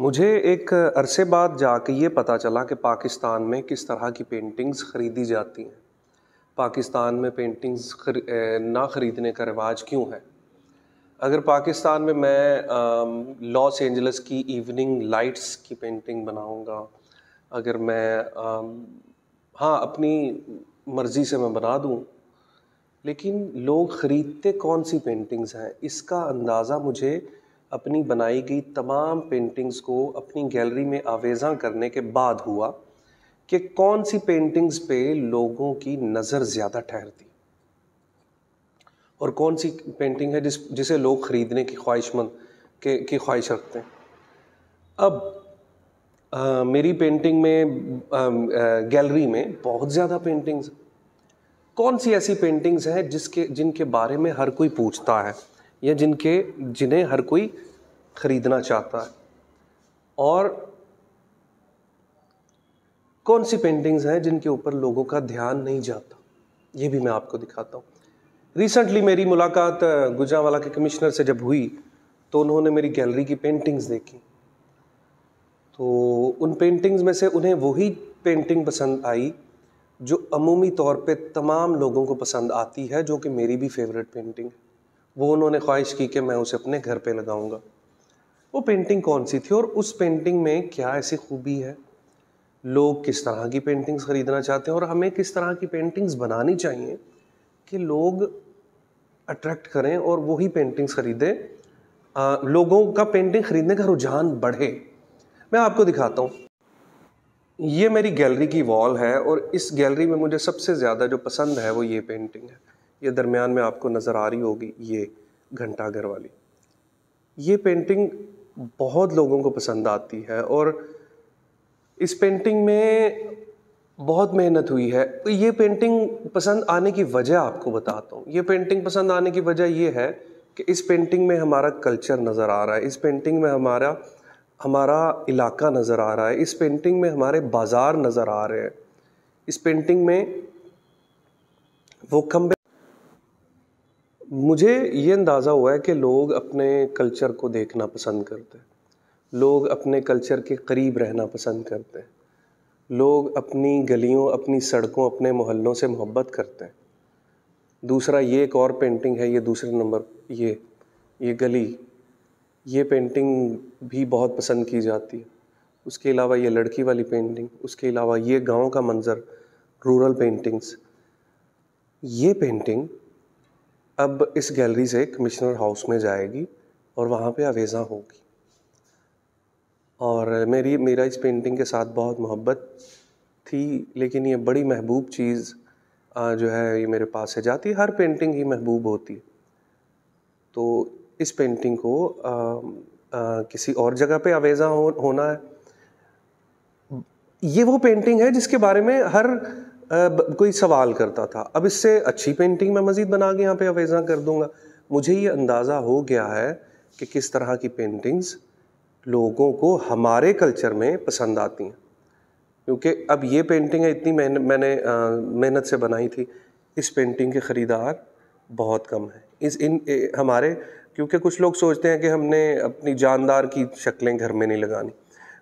मुझे एक अरसे बाद जाके ये पता चला कि पाकिस्तान में किस तरह की पेंटिंग्स ख़रीदी जाती हैं पाकिस्तान में पेंटिंग्स खर, ना ख़रीदने का रिवाज क्यों है अगर पाकिस्तान में मैं लॉस एंजल्स की इवनिंग लाइट्स की पेंटिंग बनाऊंगा अगर मैं हाँ अपनी मर्ज़ी से मैं बना दूं लेकिन लोग ख़रीदते कौन सी पेंटिंग्स हैं इसका अंदाज़ा मुझे अपनी बनाई गई तमाम पेंटिंग्स को अपनी गैलरी में आवेजा करने के बाद हुआ कि कौन सी पेंटिंग्स पे लोगों की नज़र ज़्यादा ठहरती और कौन सी पेंटिंग है जिस जिसे लोग ख़रीदने की ख्वाहिशमंद के की ख्वाहिश रखते हैं अब आ, मेरी पेंटिंग में आ, आ, गैलरी में बहुत ज़्यादा पेंटिंग्स कौन सी ऐसी पेंटिंग्स हैं जिसके जिनके बारे में हर कोई पूछता है या जिनके जिन्हें हर कोई ख़रीदना चाहता है और कौन सी पेंटिंग्स हैं जिनके ऊपर लोगों का ध्यान नहीं जाता ये भी मैं आपको दिखाता हूँ रिसेंटली मेरी मुलाकात गुजरावाला के कमिश्नर से जब हुई तो उन्होंने मेरी गैलरी की पेंटिंग्स देखी तो उन पेंटिंग्स में से उन्हें वही पेंटिंग पसंद आई जो अमूमी तौर पे तमाम लोगों को पसंद आती है जो कि मेरी भी फेवरेट पेंटिंग है वो उन्होंने ख्वाहिश की कि मैं उसे अपने घर पे लगाऊंगा वो पेंटिंग कौन सी थी और उस पेंटिंग में क्या ऐसी खूबी है लोग किस तरह की पेंटिंग्स ख़रीदना चाहते हैं और हमें किस तरह की पेंटिंग्स बनानी चाहिए कि लोग अट्रैक्ट करें और वही पेंटिंग्स ख़रीदें लोगों का पेंटिंग ख़रीदने का रुझान बढ़े मैं आपको दिखाता हूँ ये मेरी गैलरी की वॉल है और इस गैलरी में मुझे सबसे ज़्यादा जो पसंद है वो ये पेंटिंग है ये दरमियान में आपको नज़र आ रही होगी ये घंटाघर वाली ये पेंटिंग बहुत लोगों को पसंद आती है और इस पेंटिंग में बहुत मेहनत हुई है ये पेंटिंग पसंद आने की वजह आपको बताता हूँ ये पेंटिंग पसंद आने की वजह ये है कि इस पेंटिंग में हमारा कल्चर नज़र आ रहा है इस पेंटिंग में हमारा हमारा इलाका नज़र आ रहा है इस पेंटिंग में हमारे बाज़ार नज़र आ रहे हैं इस पेंटिंग में वो खम्भे मुझे ये अंदाज़ा हुआ है कि लोग अपने कल्चर को देखना पसंद करते हैं लोग अपने कल्चर के करीब रहना पसंद करते हैं लोग अपनी गलियों अपनी सड़कों अपने मोहल्लों से मोहब्बत करते हैं दूसरा ये एक और पेंटिंग है ये दूसरे नंबर ये ये गली ये पेंटिंग भी बहुत पसंद की जाती है उसके अलावा ये लड़की वाली पेंटिंग उसके अलावा ये गांव का मंज़र रूरल पेंटिंग्स ये पेंटिंग अब इस गैलरी से कमिश्नर हाउस में जाएगी और वहाँ पे आवेज़ा होगी और मेरी मेरा इस पेंटिंग के साथ बहुत मोहब्बत थी लेकिन ये बड़ी महबूब चीज़ जो है ये मेरे पास से जाती हर पेंटिंग ही महबूब होती तो इस पेंटिंग को आ, आ, किसी और जगह पे आवेज़ा हो, होना है ये वो पेंटिंग है जिसके बारे में हर कोई सवाल करता था अब इससे अच्छी पेंटिंग मैं मज़ीद बना के यहाँ पे अवेज़ा कर दूँगा मुझे ये अंदाज़ा हो गया है कि किस तरह की पेंटिंग्स लोगों को हमारे कल्चर में पसंद आती हैं क्योंकि अब ये पेंटिंग है इतनी मेहनत मैंने मेहनत से बनाई थी इस पेंटिंग के ख़रीदार बहुत कम है इस इन ए, हमारे क्योंकि कुछ लोग सोचते हैं कि हमने अपनी जानदार की शक्लें घर में नहीं लगानी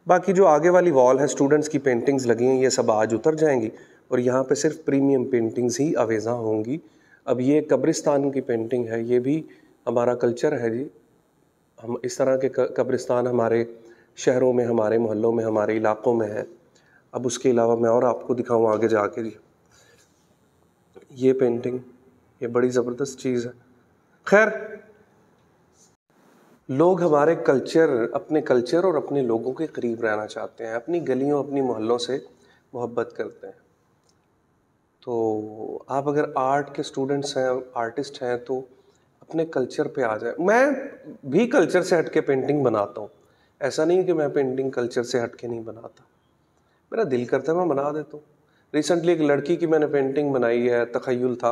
बाकी जो आगे वाली वॉल है स्टूडेंट्स की पेंटिंग्स लगी हैं ये सब आज उतर जाएंगी और यहाँ पे सिर्फ प्रीमियम पेंटिंग्स ही आवेज़ा होंगी अब ये कब्रिस्तान की पेंटिंग है ये भी हमारा कल्चर है जी हम इस तरह के कब्रिस्तान हमारे शहरों में हमारे मोहल्लों में हमारे इलाक़ों में है अब उसके अलावा मैं और आपको दिखाऊँ आगे जाके जी ये पेंटिंग ये बड़ी ज़बरदस्त चीज़ है खैर लोग हमारे कल्चर अपने कल्चर और अपने लोगों के करीब रहना चाहते हैं अपनी गलियों अपनी मोहल्लों से मोहब्बत करते हैं तो आप अगर आर्ट के स्टूडेंट्स हैं आर्टिस्ट हैं तो अपने कल्चर पे आ जाए मैं भी कल्चर से हट के पेंटिंग बनाता हूँ ऐसा नहीं है कि मैं पेंटिंग कल्चर से हट के नहीं बनाता मेरा दिल करता है मैं बना देता हूँ रिसेंटली एक लड़की की मैंने पेंटिंग बनाई है तखयल था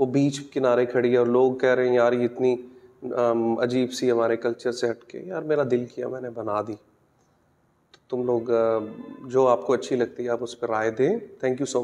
वो बीच किनारे खड़ी है और लोग कह रहे हैं यार ये इतनी अजीब सी हमारे कल्चर से हट के यार मेरा दिल किया मैंने बना दी तो तुम लोग जो आपको अच्छी लगती है आप उस पर राय दें थैंक यू सो मच